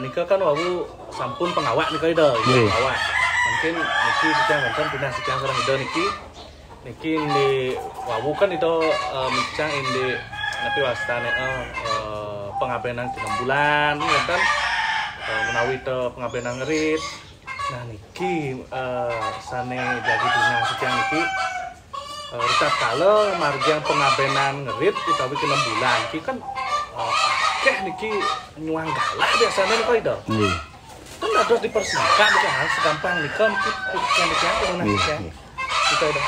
Nika kan wau sampun pengawak Nika itu iya, pengawak mungkin Niki sejak kan pindah sejak seorang itu Niki Niki di wau kan itu uh, ini nanti wasta uh, uh, e, e, pengabenan di bulan ya kan uh, menawi itu pengabenan ngerit nah Niki uh, sane jadi pindah sejak Niki uh, Richard kalau marjang pengabenan ngerit bikin 6 bulan Niki kan uh, akeh niki nyuang galak biasanya kok itu. Nggih. Iya. Kan harus dipersingkat iki hal segampang nikon pikiran iki aku niki Itu itu.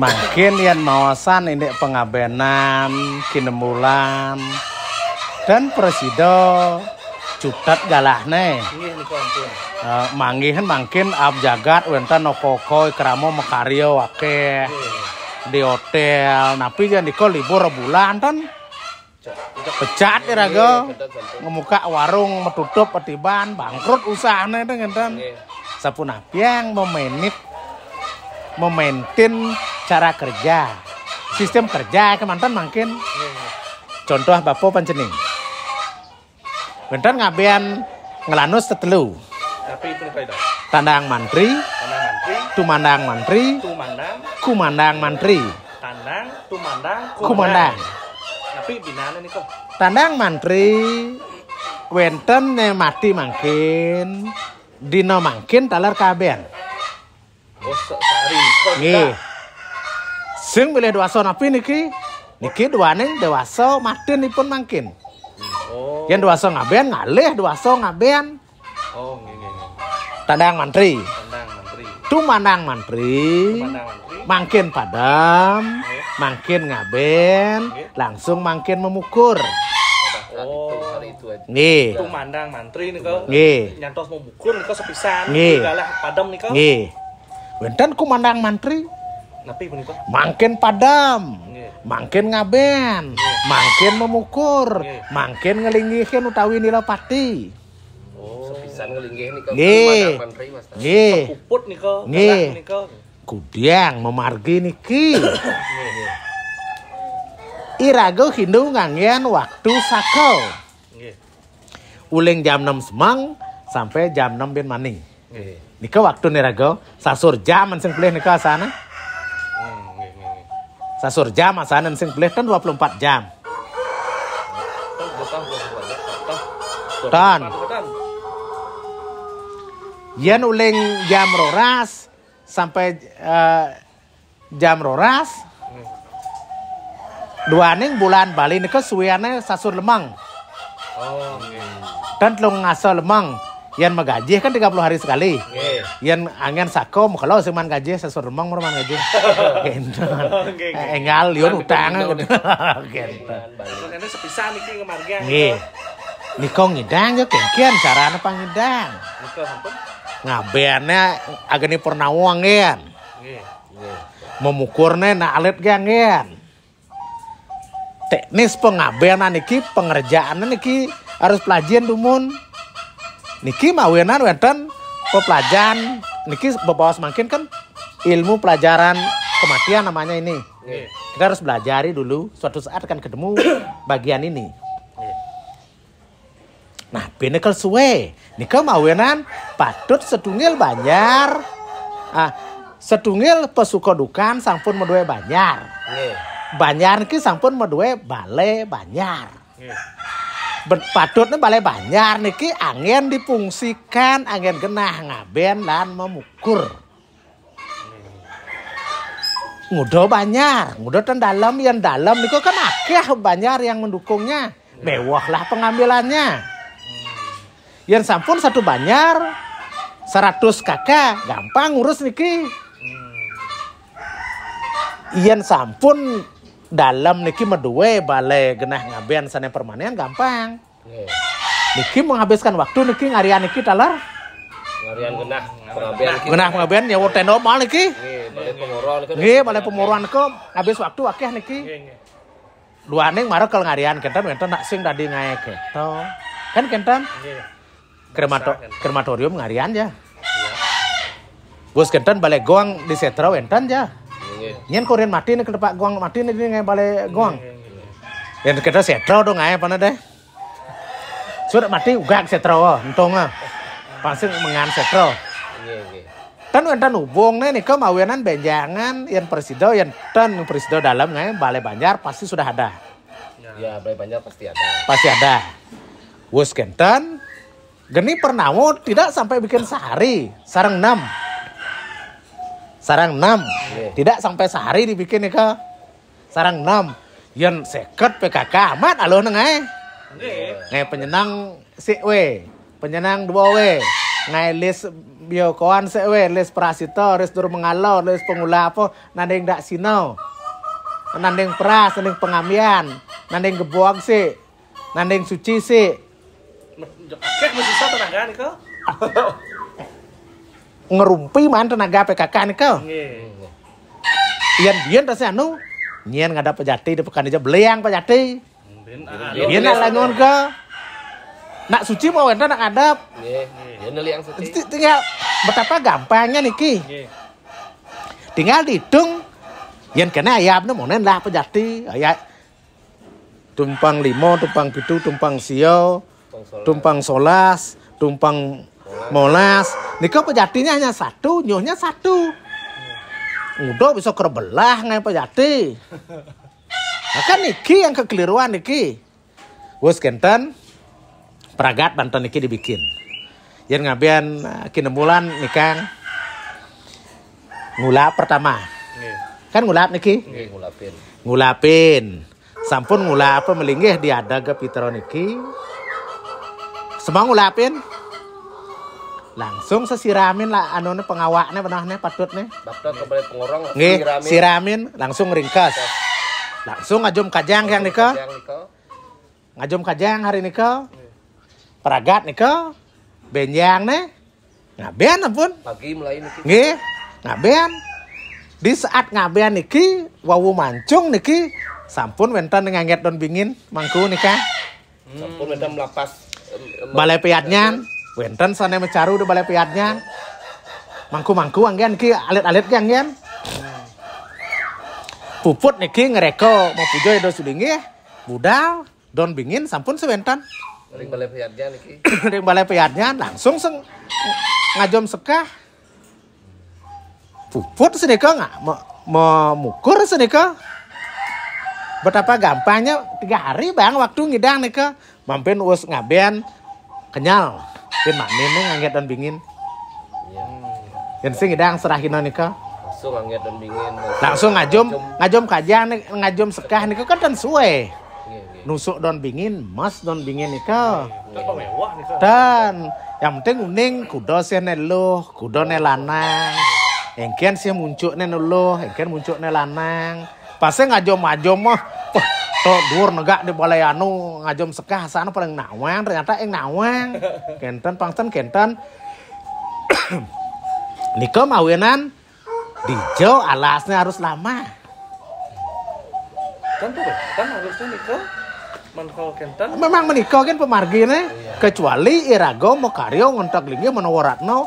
Makin yang mawasan ini pengabenan, kinemulan, dan presido cutat galah nih. Iya, niku ampun. Uh, manggihan mangkin ab jagat wenta nokokoi keramo mekario wake iya. di hotel tapi jadi dikol libur bulan kan pecat ya rago ngemuka warung metutup petiban bangkrut usahanya itu ngeten iya. api yang memenit memaintain cara kerja sistem kerja kemantan makin contoh bapak pencening bentar ngabian ngelanus tetelu tapi itu tandang mantri tandang mantri tumandang mantri tumandang kumandang mantri tandang tumandang kumandang, kumandang. Mantri binaan ini kok. Tandang mantri. Wenten mati mangkin. Dino mangkin talar kaben. Oh, sari. Nggih. Sing milih dewasa napa niki? Niki dua dewasa matin nipun mangkin. Oh. Yang dewasa ngaben ngalih dewasa ngaben. Oh, nggih nggih. Tandang mantri. Tandang mantri. Tumandang mantri. mantri mangkin padam mangkin ngaben langsung mangkin memukur Oh. Nih. Itu mandang mantri kau. Nih. Nyantos memukur kau sepisan. Nih. Galah padam kau. Nih. Wenten ku mandang mantri. Napi punika? Mangkin padam. Mangkin ngaben. Mangkin memukur. Mangkin ngelingihin utawi nila pati. Oh. Sepisan ngelingihin nika. Nggih. nih Sekuput Nih. Nggih. Nih. Kudang memargi niki. Irago Hindu ngangian waktu sako Uling jam 6 semang sampai jam 6 bin mani Nika waktu nirago sasur kan jam sing pilih nika sana. Sasur jam sana sing pilih kan 24 jam. Ton. Yen uling jam roras sampai uh, jam roras dua ning bulan Bali ini ke suwiannya sasur lemang oh okay. dan lo ngasal lemang yang megaji kan 30 hari sekali okay. yang angin sakom kalau seman gaji sasur lemang meruman gaji gitu okay, enggal liur utang gitu ini sepisah niki nih niki ngidang ya kengkian cara apa ngidang sampun ngabennya agak nih uang ngen memukurnya na alit gangen teknis pengabeanan niki pengerjaan niki harus pelajian dumun niki mau mawenan wenten pelajaran niki bawa semakin kan ilmu pelajaran kematian namanya ini kita harus belajari dulu suatu saat kan ketemu bagian ini Nah, benekel suwe. Nika mawenan padut sedungil banyar. Ah, sedungil pesukodukan sampun medue banyar. Banyar niki sampun medue bale banyar. padut nih bale banyar niki angin dipungsikan angin genah ngaben lan memukur. ngudo banyar, ngudo ten dalam yang dalam niku kan akeh banyar yang mendukungnya. Mewah lah pengambilannya yang sampun satu banyar seratus kakak gampang ngurus niki yang sampun dalam niki medue balai genah ngaben, sana permanen gampang niki menghabiskan waktu niki ngarian niki talar ngarian genah pengabean genah pengabean nyawa tendo mal niki nih balai pemuruan ke habis waktu akeh niki luaning marek kalau ngarian kenten kenten nak sing tadi ngayek, keto kan kenten kremato kan? krematorium ngarian ya. Bos kenten balik goang di setra wenten ya. Iya. Nyen korean mati nih kedepak goang mati nih ngay balik goang. Yang iya, iya. kita setra dong ngay apa deh. Sudah mati uga setra entong ah. Pasti mengan setra. Tan wenten hubung nih kau mau wenan benjangan yang presido yang ten presido dalam ngay balai banjar pasti sudah ada. Ya, balai banjar pasti ada. Pasti ada. Bos kenten Geni mau tidak sampai bikin sehari, sarang enam. Sarang enam, tidak sampai sehari dibikin ya kak. Sarang enam, yang seket PKK amat aloh nengai. nengai penyenang si w, penyenang dua we. nengai list biokoan si w, list prasito, list dur mengalau, list pengula apa, nandeng dak sino. Nandeng peras, nandeng pengamian, nandeng gebuang si, nandeng suci si. Kakek masih tenaga nih kau. Ngerumpi man tenaga PKK nih kau. Ian bian tasnya anu. Nyian ngadap pejati di pekan aja beliang pejati. Ah, bian nak ngon kau. Nak suci mau entar nak ngadap. Bian yang suci. Tinggal betapa gampangnya niki. Tinggal dihitung. Yang kena ayam nih mau lah pejati. Ayam tumpang limo, tumpang pitu, tumpang sio, tumpang solas, tumpang molas. nikah pejatinya hanya satu, nyonya satu. Udah bisa kerbelah ngai pejati. Maka nah, niki yang kekeliruan niki. Wes kenten peragat banten niki dibikin. Yang ngabian eh, kinemulan nikang ngulap pertama. Kan ngulap niki? Ngulapin. Ngulapin. Sampun ngulap melinggih ada ke Pitroniki. Semang ulapin. Langsung sesiramin lah anu pengawaknya benahnya patutnya. Patut kembali pengorong Nggih, siramin. langsung ringkas. Langsung ngajum kajang yang nika. Ngajum kajang hari nika. Peragat nika. Benjang nih. ngaben ampun. Pagi mulai niki. Nggih, ngabean. Di saat ngaben niki, wawu mancung niki, sampun wenten ngaget don bingin mangku nika. Sampun wenten melapas balai piatnya wenten sana mencaru udah balai piatnya mangku mangku anggian ki alit alit ki anggian puput niki ngereko mau pujo ya sudingi budal don bingin sampun sewentan ring balai piatnya niki ring balai piatnya langsung seng ngajom sekah puput sini mau nggak sini sedeka betapa gampangnya tiga hari bang waktu ngidang nih ke mampin us ngaben kenyal pin mamin nih ngaget dan bingin iya yang sing nih serahin langsung ngaget dan bingin langsung ngajum ngajum kajian ngajum sekah nih kan dan suwe iya, iya. nusuk don bingin mas don bingin nih iya, kak, dan yang penting uning kudo sih nello, kudo nelanang engkian sih muncul nello, engkian muncul nelanang pasnya ngajum ngajum mah Tuh, dur negak di balai anu ngajom sekah sana paling nawang ternyata yang nawang kenten pangten kenten Niko mawinan dijo alasnya harus lama kan tuh kan harusnya Niko menikah kenten memang menikah kan pemargine oh, iya. kecuali Irago mau karyo ngontak mau menoworatno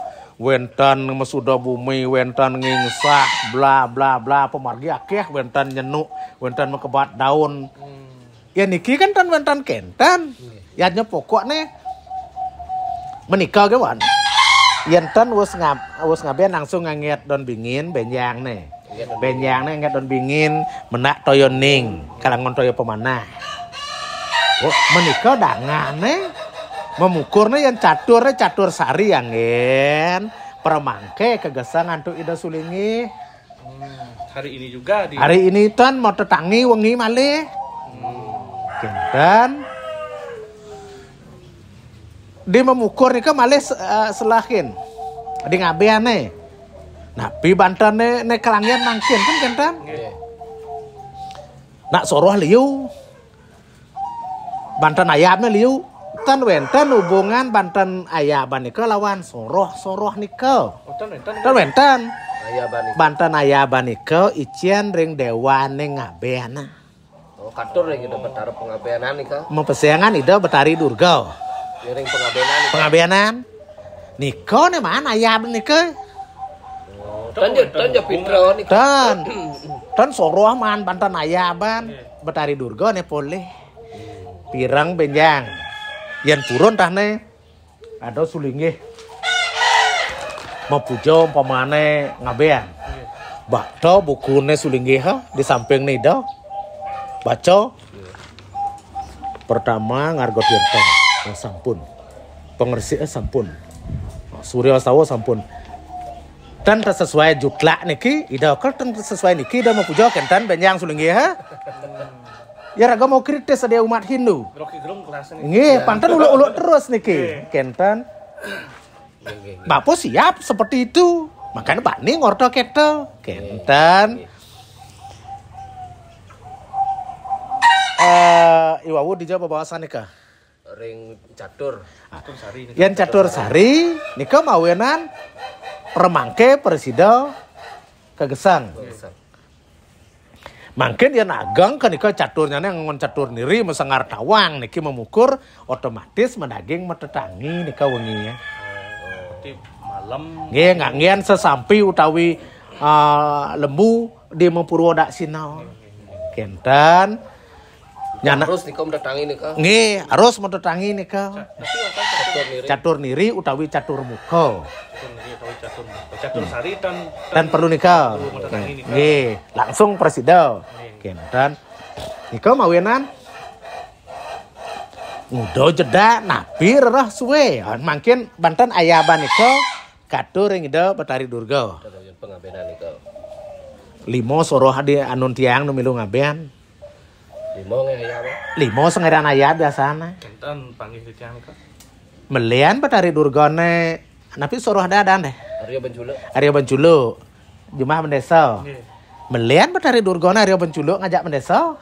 wentan mesuda bumi wentan ngingsah bla bla bla pemargi akeh wentan nyenuk wentan mekebat daun hmm. ya niki kan tan wentan kentan hmm. pokok nih menikah kawan yentan wes ngab wes ya langsung nganget don bingin benyang nih iya, benyang nih nganget don bingin menak toyo ning kalangon toyo pemanah oh, menikah dangan nih memukurnya yang caturnya catur sari yang ngen permangke kegesa ida sulingi hmm, hari ini juga di hari ini tuan mau tetangi wengi male hmm. dan di memukur nih ke uh, eh, selakin di ngabean ya, nih nabi bantan nih nih kelangian nangkin kan kentan iya. nak soroh liu bantan ayamnya liu wenten wenten hubungan banten ayah ke lawan soroh soroh nike oh, wenten wenten banten ayah ke ician ring dewa neng ngabeana oh katur ring ide bertaruh pengabeanan nika mempesiangan ide bertari durga ring pengabeanan pengabeanan niko nih mana ayah banike oh, Tan tan pintar oh, nika. Tan. Tan soroh man banten ayah ban bertari durga nih boleh pirang benjang yen turun tahne ada sulingi mau mepujo pemane ngabean bakto bukune ha di samping do baca pertama ngargo tirta nah, sampun pengersi eh, sampun nah, surya sawo sampun dan sesuai jutlak niki ida kan sesuai niki ida mepujo kentan benyang sulingi ha hmm. Ya raga mau kritis ada umat Hindu. Nggih, iya. pantan ulo-ulo terus nih ke. Kenten. Bapak siap seperti itu. Makan Pak nih ngorto keto. Kenten. Eh, iwawu dijawab nih nikah. Ring catur. Ah, Yang catur sari, nikah mawenan remangke persido kegesang. kegesang. Mungkin dia nagang kan ikut catur nih ngon catur niri mesengar tawang niki memukur otomatis mendaging metetangi nika wengi ya. malam. Nggih ngian sesampi utawi uh, lembu di Mempurwo dak sinau. Kenten nyana harus nika metetangi nika. Nggih, harus metetangi nika. Catur niri utawi catur muka. Catur niri utawi catur muka catur iya. sari dan dan perlu nikah Nih, iya. langsung presido okay, dan nikah mawinan Udah jeda nabi roh suwe mungkin banten ayaban niko katur yang itu petari durga limo soroh di anun tiang numilu ngaben. limo ngaya limo sengeran ayah biasana kenten panggil tiang melian petari ne Nabi suruh ada nih. Aryo Benculo. Aryo Benculo. Jumah mendeso. Yeah. Melian dari Durgona Aryo Benculo ngajak mendeso.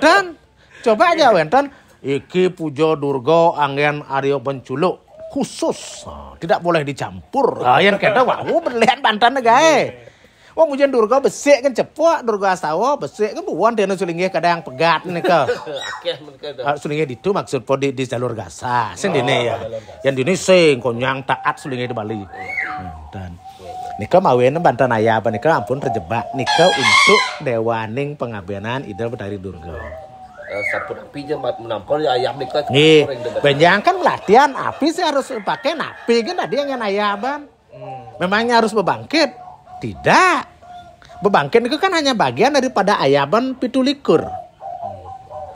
dan Coba aja Wenton. Iki pujo Durgo angin Aryo Benculo khusus. Tidak boleh dicampur. Ah, yang kita wau melian Banten guys. Wong mujan durga besik kan cepuak durga astawa besik kan buwan dia nusulingnya kadang pegat menika. Akhirnya ah, Sulingnya itu ditu maksud po di, di jalur Sen sing oh, dene ya. Yang dene sing konyang taat sulingnya di Bali. Iya. Hmm, dan Nika mawene bantan ayah apa nika ampun terjebak nika untuk dewaning pengabenan idol dari durga. Eh, sapun api je menampol ya, ayam nih kan. Nih, banyak kan latihan api sih harus pakai napi kan tadi yang ayah ban. Hmm. Memangnya harus berbangkit. Tidak. Bebangkin itu kan hanya bagian daripada ayaban pitulikur.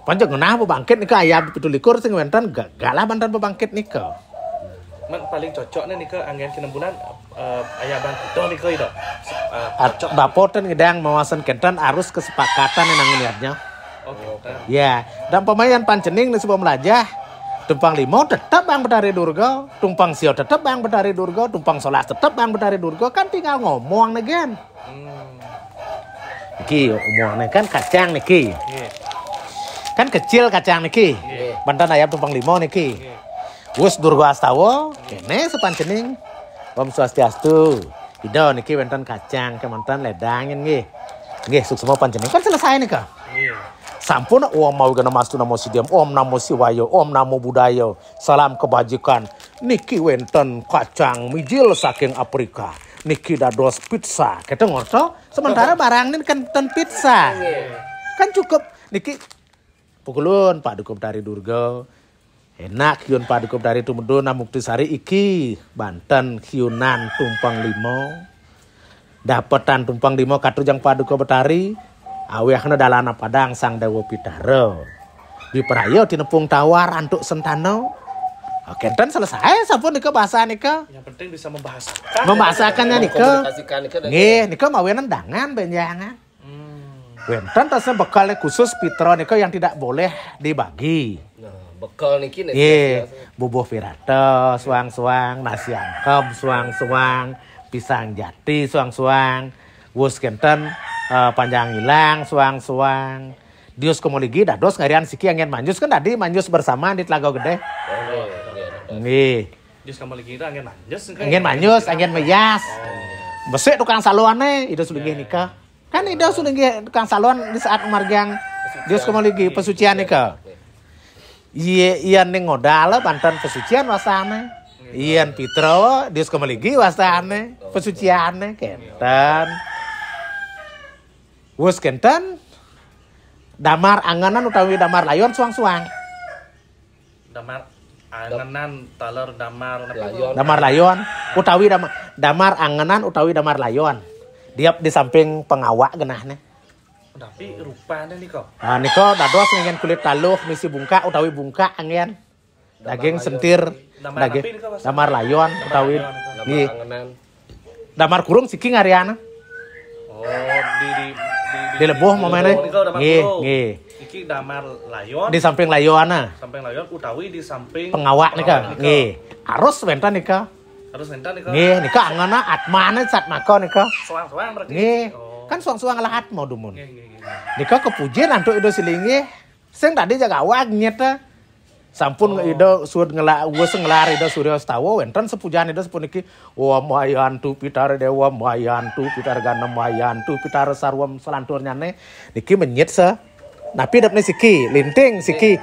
Panjang nah bebangkit itu ayam pitulikur sing gak gagalah bantan bebangkit niku. Man paling nih ke angin kena uh, eh, ayaban itu niku itu. Uh, eh, Bapoten yang mawasan kentan arus kesepakatan yang ngeliatnya. niatnya. Oke. Oh, okay. Ya, dan pemain pancening di sebuah melajah tumpang limau tetap bang betari durga tumpang siot tetap bang betari durga tumpang solas tetap bang betari durga kan tinggal ngomong negen hmm. ngomong nih kan kacang niki yeah. kan kecil kacang niki yeah. bantan ayam tumpang limau niki yeah. wis durga astawa kene sepanjening om swastiastu Ido niki wonten kacang kemantan nih nggih. Nggih, semua panjenengan kan selesai nika. Iya. Yeah. Sampun om mau gana mastu namo om namo siwayo om namo budayo salam kebajikan niki wenten kacang mijil saking Afrika niki dados pizza kita ngorso sementara barang ini kan ten pizza kan cukup niki pukulun Pak Dukup dari Durga enak kiun Pak Dukup dari Tumedun Muktisari iki Banten kiunan tumpang limo dapetan tumpang limo katujang Pak Betari dalam dalana padang sang dewa di pitaro. di nepung tawar antuk sentano. Oke, dan selesai sampun nika bahasa nika. Yang penting bisa membahasakan. Membahasakannya iya, nika. nih nika mau nendangan benjangan. Hmm. Wenten tasnya bekalnya khusus pitro nika yang tidak boleh dibagi. Nah, bekal niki nih. Nggih, bubuh pirata, suang-suang, nasi angkem, suang-suang, pisang jati, suang-suang, wus kenten uh, panjang hilang suang-suang dius dah dos ngarian siki angin manjus kan tadi manjus bersama di telaga gede nih dius lagi itu angin manjus angin ya? manjus angin oh, meyas Besi tukang saluan nih itu sudah iya. nikah kan itu sudah tukang saluan di saat yang dius lagi iya. pesucian iya. nikah iya iya nih ngodal banten pesucian wasane iyan Pitro, lagi Komaligi, wasane, pesuciane, kenten. Kenten, damar anganan utawi damar layon suang-suang. Damar anganan taler damar layon. Damar layon utawi damar, damar anganan utawi damar layon. Diap di samping pengawak genahnya. Tapi rupanya nih kok. Nah, nih dados ngengen kulit taluh misi bungka utawi bungka angin. Daging sentir, damar daging damar, layon utawi damar, damar kurung siki ngariana. Oh, di, di di Leboh mau Nggih, Nih Iki damar layon. Di samping layon Samping layon utawi di samping pengawak nika. Nggih. nih wenta nika. nih wenta nika. anggana nika angana atmane sat mako nika. Suang-suang berarti. Kan suang-suang lahat mau dumun. Nggih, nggih. Nika kepujian nantuk itu silingi. Seng tadi jaga wag nyeta sampun oh. ido suwed ngela wes ngelar ida surya stawo oh, wenten sepujaan ida iki, wa mayantu pitar dewa mayantu pitar gana mayantu pitar sarwam selantur nyane niki menyet se napi ne siki linting siki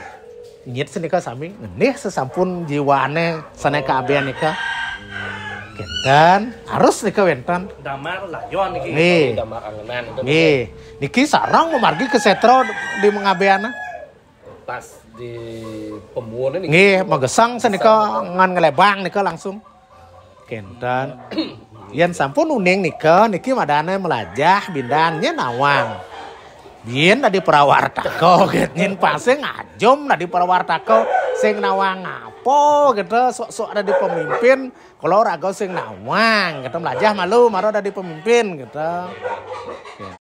iya. se nika sami nih sesampun jiwane sana abean nika dan harus nika wenten damar layon niki nih damar angenan nih niki sarang memargi ke setro di mengabeana pas di pembuangan ini. Nggih, megesang senika ngan ngelebang nika langsung. Kentan. Yen sampun uning nika niki madane melajah bindannya nawang. Biyen tadi kau nyen pase ngajum tadi kau sing nawang apa gitu sok-sok ada di pemimpin kalau ragu sing nawang gitu melajah malu maro tadi pemimpin gitu.